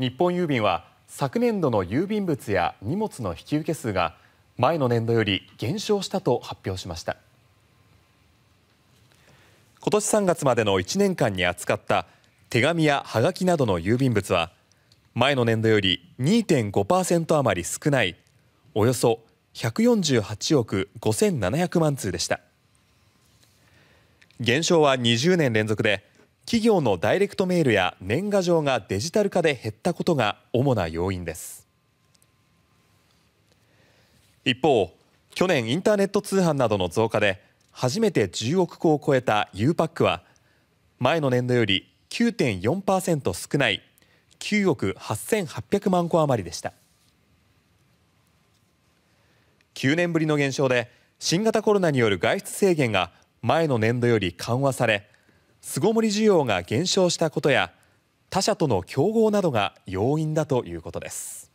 日本郵便は昨年度の郵便物や荷物の引き受け数が前の年度より減少したと発表しました今年3月までの1年間に扱った手紙やはがきなどの郵便物は前の年度より2.5%余り少ないおよそ148億5700万通でした減少は20年連続で企業のダイレクトメールや年賀状がデジタル化で減ったことが主な要因です一方去年インターネット通販などの増加で初めて10億個を超えた U パックは前の年度より9.4%少ない9億8800万個余りでした9年ぶりの減少で新型コロナによる外出制限が前の年度より緩和され巣ごもり需要が減少したことや他社との競合などが要因だということです。